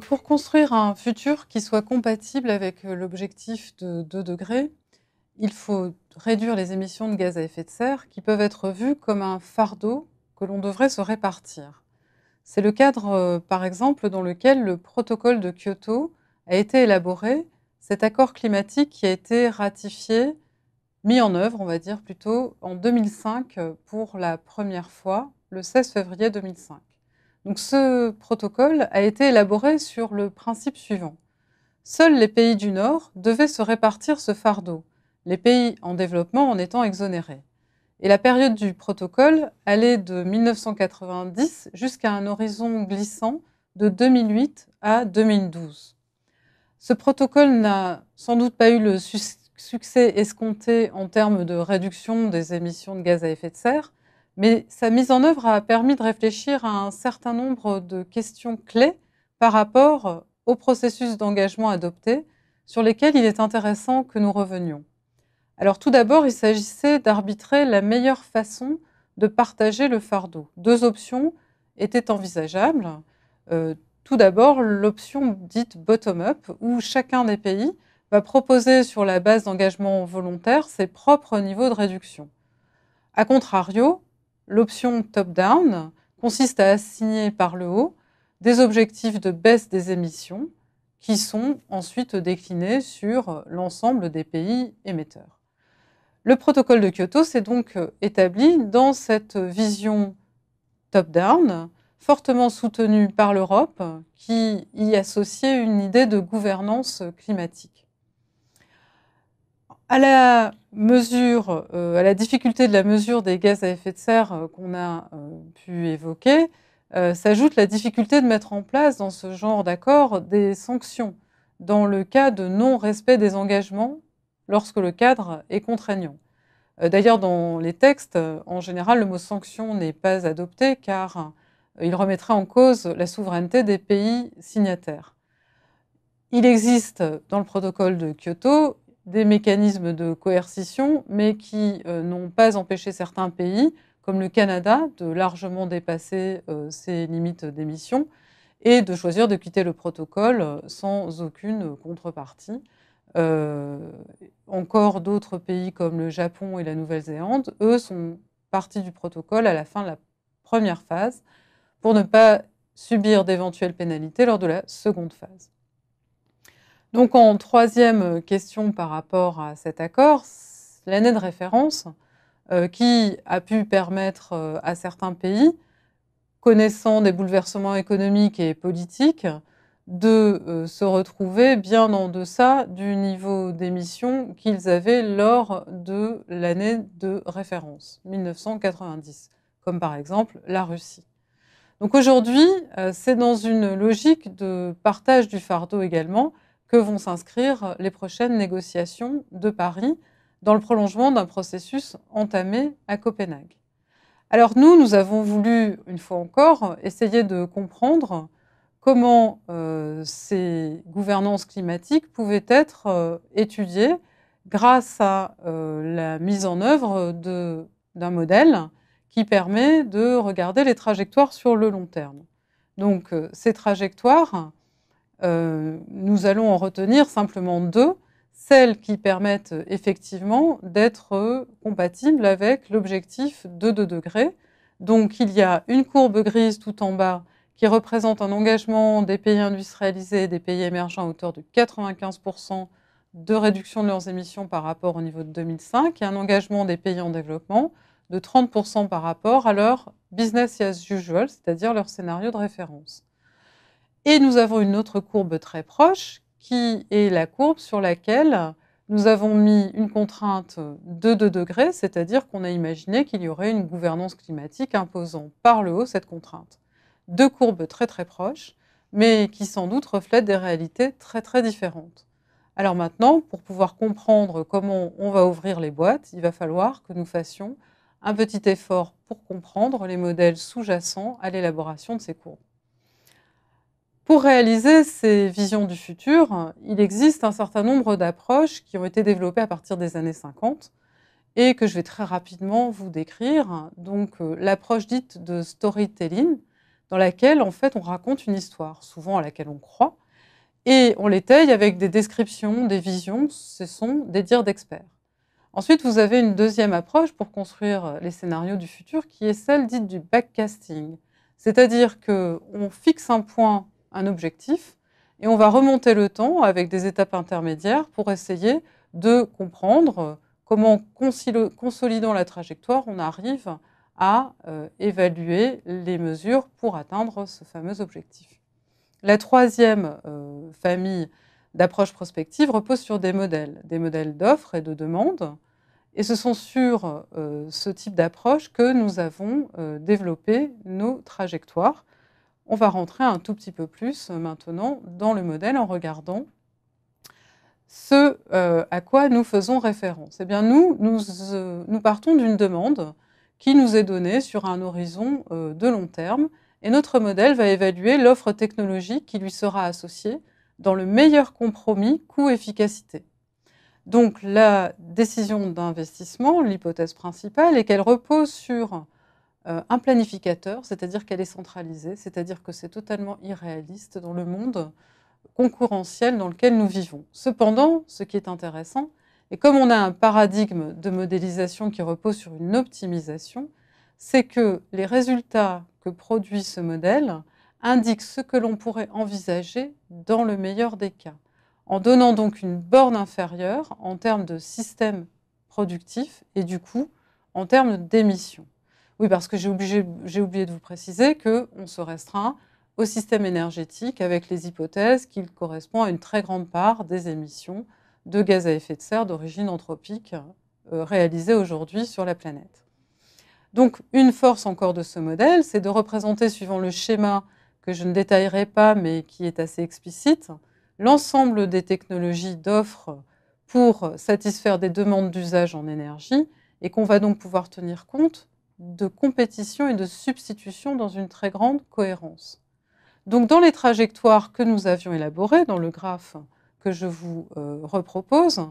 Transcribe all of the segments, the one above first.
pour construire un futur qui soit compatible avec euh, l'objectif de 2 degrés, il faut réduire les émissions de gaz à effet de serre qui peuvent être vues comme un fardeau que l'on devrait se répartir. C'est le cadre, euh, par exemple, dans lequel le protocole de Kyoto a été élaboré, cet accord climatique qui a été ratifié, mis en œuvre, on va dire plutôt, en 2005 euh, pour la première fois, le 16 février 2005 ce protocole a été élaboré sur le principe suivant. Seuls les pays du Nord devaient se répartir ce fardeau, les pays en développement en étant exonérés. Et la période du protocole allait de 1990 jusqu'à un horizon glissant de 2008 à 2012. Ce protocole n'a sans doute pas eu le succès escompté en termes de réduction des émissions de gaz à effet de serre, mais sa mise en œuvre a permis de réfléchir à un certain nombre de questions clés par rapport au processus d'engagement adopté sur lesquels il est intéressant que nous revenions. Alors tout d'abord, il s'agissait d'arbitrer la meilleure façon de partager le fardeau. Deux options étaient envisageables. Euh, tout d'abord, l'option dite bottom-up, où chacun des pays va proposer sur la base d'engagement volontaire ses propres niveaux de réduction. A contrario, L'option top-down consiste à assigner par le haut des objectifs de baisse des émissions qui sont ensuite déclinés sur l'ensemble des pays émetteurs. Le protocole de Kyoto s'est donc établi dans cette vision top-down, fortement soutenue par l'Europe, qui y associait une idée de gouvernance climatique à la mesure, euh, à la difficulté de la mesure des gaz à effet de serre euh, qu'on a euh, pu évoquer, s'ajoute la difficulté de mettre en place dans ce genre d'accord des sanctions dans le cas de non-respect des engagements lorsque le cadre est contraignant. D'ailleurs, dans les textes, en général, le mot sanction n'est pas adopté car il remettrait en cause la souveraineté des pays signataires. Il existe dans le protocole de Kyoto des mécanismes de coercition, mais qui euh, n'ont pas empêché certains pays, comme le Canada, de largement dépasser euh, ses limites d'émission et de choisir de quitter le protocole euh, sans aucune contrepartie. encore d'autres pays comme le Japon et la Nouvelle-Zélande, eux, sont partis du protocole à la fin de la première phase pour ne pas subir d'éventuelles pénalités lors de la seconde phase. Donc en troisième euh, question par rapport à cet accord, l'année de référence euh, qui a pu permettre euh, à certains pays, connaissant des bouleversements économiques et politiques, de se retrouver bien en deçà du niveau d'émission qu'ils avaient lors de l'année de référence, 1990, comme par exemple la Russie. Donc aujourd'hui, c'est dans une logique de partage du fardeau également, que vont s'inscrire les prochaines négociations de Paris dans le prolongement d'un processus entamé à Copenhague. Alors nous, nous avons voulu, une fois encore, essayer de comprendre comment euh, ces gouvernances climatiques pouvaient être euh, étudiées grâce à euh, la mise en œuvre d'un modèle qui permet de regarder les trajectoires sur le long terme. Donc ces trajectoires, euh, nous allons en retenir simplement deux, celles qui permettent euh, effectivement d'être euh, compatibles avec l'objectif de 2 degrés. Donc il y a une courbe grise tout en bas qui représente un engagement des pays industrialisés et des pays émergents à hauteur de 95% de réduction de leurs émissions par rapport au niveau de 2005 et un engagement des pays en développement de 30% par rapport à leur business as usual, c'est-à-dire leur scénario de référence. Et nous avons une autre courbe très proche qui est la courbe sur laquelle nous avons mis une contrainte de 2 degrés, c'est-à-dire qu'on a imaginé qu'il y aurait une gouvernance climatique imposant par le haut cette contrainte. Deux courbes très très proches, mais qui sans doute reflètent des réalités très très différentes. Alors maintenant, pour pouvoir comprendre comment on va ouvrir les boîtes, il va falloir que nous fassions un petit effort pour comprendre les modèles sous-jacents à l'élaboration de ces courbes. Pour réaliser ces visions du futur, il existe un certain nombre d'approches qui ont été développées à partir des années 50 et que je vais très rapidement vous décrire. Donc euh, l'approche dite de storytelling, dans laquelle en fait on raconte une histoire, souvent à laquelle on croit, et on l'étaye avec des descriptions, des visions, ce sont des dires d'experts. Ensuite, vous avez une deuxième approche pour construire les scénarios du futur qui est celle dite du backcasting, c'est-à-dire que on fixe un point un objectif et on va remonter le temps avec des étapes intermédiaires pour essayer de comprendre comment, consolidant la trajectoire, on arrive à euh, évaluer les mesures pour atteindre ce fameux objectif. La troisième euh, famille d'approches prospectives repose sur des modèles, des modèles d'offres et de demandes. Et ce sont sur euh, ce type d'approche que nous avons développé nos trajectoires on va rentrer un tout petit peu plus euh, maintenant dans le modèle en regardant ce euh, à quoi nous faisons référence. Eh bien, nous, euh, nous, partons d'une demande qui nous est donnée sur un horizon de long terme et notre modèle va évaluer l'offre technologique qui lui sera associée dans le meilleur compromis coût-efficacité. Donc la décision d'investissement, l'hypothèse principale, est qu'elle repose sur euh, un planificateur, c'est-à-dire qu'elle est centralisée, c'est-à-dire que c'est totalement irréaliste dans le monde concurrentiel dans lequel nous vivons. Cependant, ce qui est intéressant, et comme on a un paradigme de modélisation qui repose sur une optimisation, c'est que les résultats que produit ce modèle indiquent ce que l'on pourrait envisager dans le meilleur des cas, en donnant donc une borne inférieure en termes de système productif et du coup en termes d'émissions. Oui, parce que j'ai oublié, de vous préciser qu'on se restreint au système énergétique avec les hypothèses qu'il correspond à une très grande part des émissions de gaz à effet de serre d'origine anthropique euh, réalisées aujourd'hui sur la planète. Donc une force encore de ce modèle, c'est de représenter suivant le schéma que je ne détaillerai pas mais qui est assez explicite, l'ensemble des technologies d'offres pour satisfaire des demandes d'usage en énergie et qu'on va donc pouvoir tenir compte de compétition et de substitution dans une très grande cohérence. Donc dans les trajectoires que nous avions élaborées, dans le graphe que je vous euh, repropose,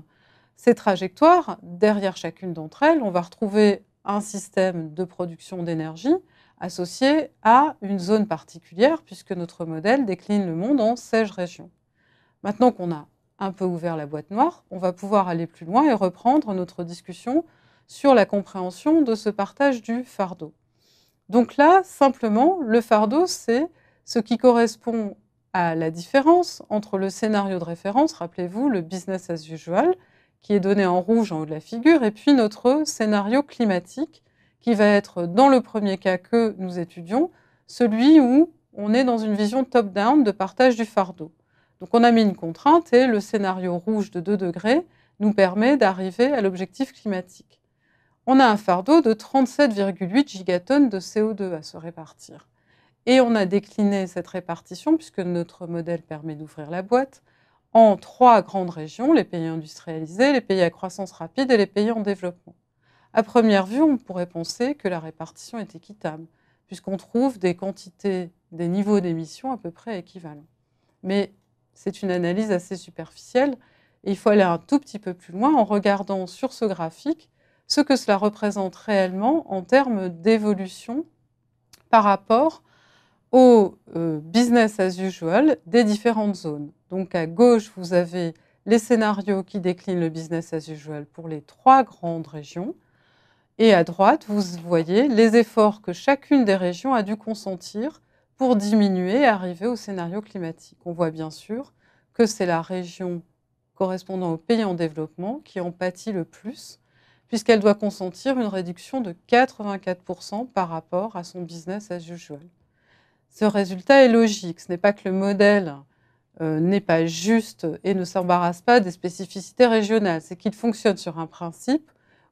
ces trajectoires, derrière chacune d'entre elles, on va retrouver un système de production d'énergie associé à une zone particulière, puisque notre modèle décline le monde en 16 régions. Maintenant qu'on a un peu ouvert la boîte noire, on va pouvoir aller plus loin et reprendre notre discussion sur la compréhension de ce partage du fardeau. Donc là, simplement, le fardeau, c'est ce qui correspond à la différence entre le scénario de référence, rappelez-vous, le business as usual, qui est donné en rouge en haut de la figure, et puis notre scénario climatique, qui va être, dans le premier cas que nous étudions, celui où on est dans une vision top-down de partage du fardeau. Donc on a mis une contrainte et le scénario rouge de 2 degrés nous permet d'arriver à l'objectif climatique on a un fardeau de 37,8 gigatonnes de CO2 à se répartir. Et on a décliné cette répartition, puisque notre modèle permet d'ouvrir la boîte, en trois grandes régions, les pays industrialisés, les pays à croissance rapide et les pays en développement. À première vue, on pourrait penser que la répartition est équitable, puisqu'on trouve des quantités, des niveaux d'émissions à peu près équivalents. Mais c'est une analyse assez superficielle, il faut aller un tout petit peu plus loin en regardant sur ce graphique ce que cela représente réellement en termes d'évolution par rapport au euh, business as usual des différentes zones. Donc à gauche, vous avez les scénarios qui déclinent le business as usual pour les trois grandes régions. Et à droite, vous voyez les efforts que chacune des régions a dû consentir pour diminuer et arriver au scénario climatique. On voit bien sûr que c'est la région correspondant aux pays en développement qui en pâtit le plus puisqu'elle doit consentir une réduction de 84% par rapport à son business as usual. Ce résultat est logique. Ce n'est pas que le modèle euh, n'est pas juste et ne s'embarrasse pas des spécificités régionales. C'est qu'il fonctionne sur un principe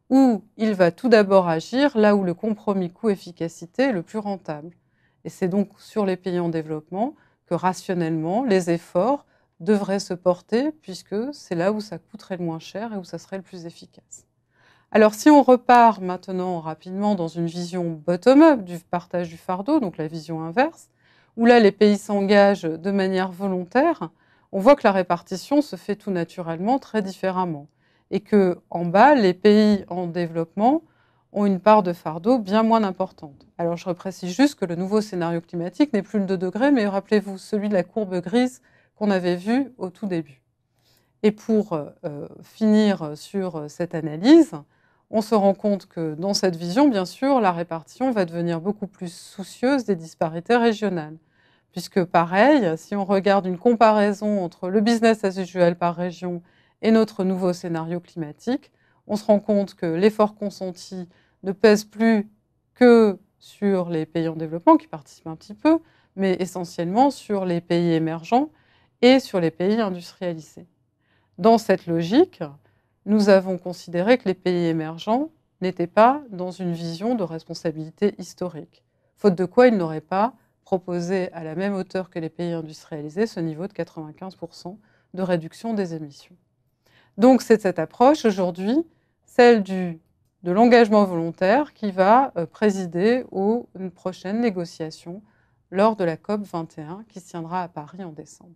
où il va tout d'abord agir là où le compromis coût-efficacité est le plus rentable. Et c'est donc sur les pays en développement que rationnellement les efforts devraient se porter puisque c'est là où ça coûterait le moins cher et où ça serait le plus efficace. Alors si on repart maintenant rapidement dans une vision bottom-up du partage du fardeau, donc la vision inverse, où là les pays s'engagent de manière volontaire, on voit que la répartition se fait tout naturellement très différemment et que en bas les pays en développement ont une part de fardeau bien moins importante. Alors je reprécise juste que le nouveau scénario climatique n'est plus le 2 degrés, mais rappelez-vous celui de la courbe grise qu'on avait vu au tout début. Et pour euh, finir sur cette analyse, on se rend compte que dans cette vision, bien sûr, la répartition va devenir beaucoup plus soucieuse des disparités régionales. Puisque pareil, si on regarde une comparaison entre le business as usual par région et notre nouveau scénario climatique, on se rend compte que l'effort consenti ne pèse plus que sur les pays en développement qui participent un petit peu, mais essentiellement sur les pays émergents et sur les pays industrialisés. Dans cette logique, nous avons considéré que les pays émergents n'étaient pas dans une vision de responsabilité historique, faute de quoi ils n'auraient pas proposé à la même hauteur que les pays industrialisés ce niveau de 95% de réduction des émissions. Donc c'est cette approche aujourd'hui, celle de l'engagement volontaire, qui va euh, présider aux prochaines négociations lors de la COP 21 qui se tiendra à Paris en décembre.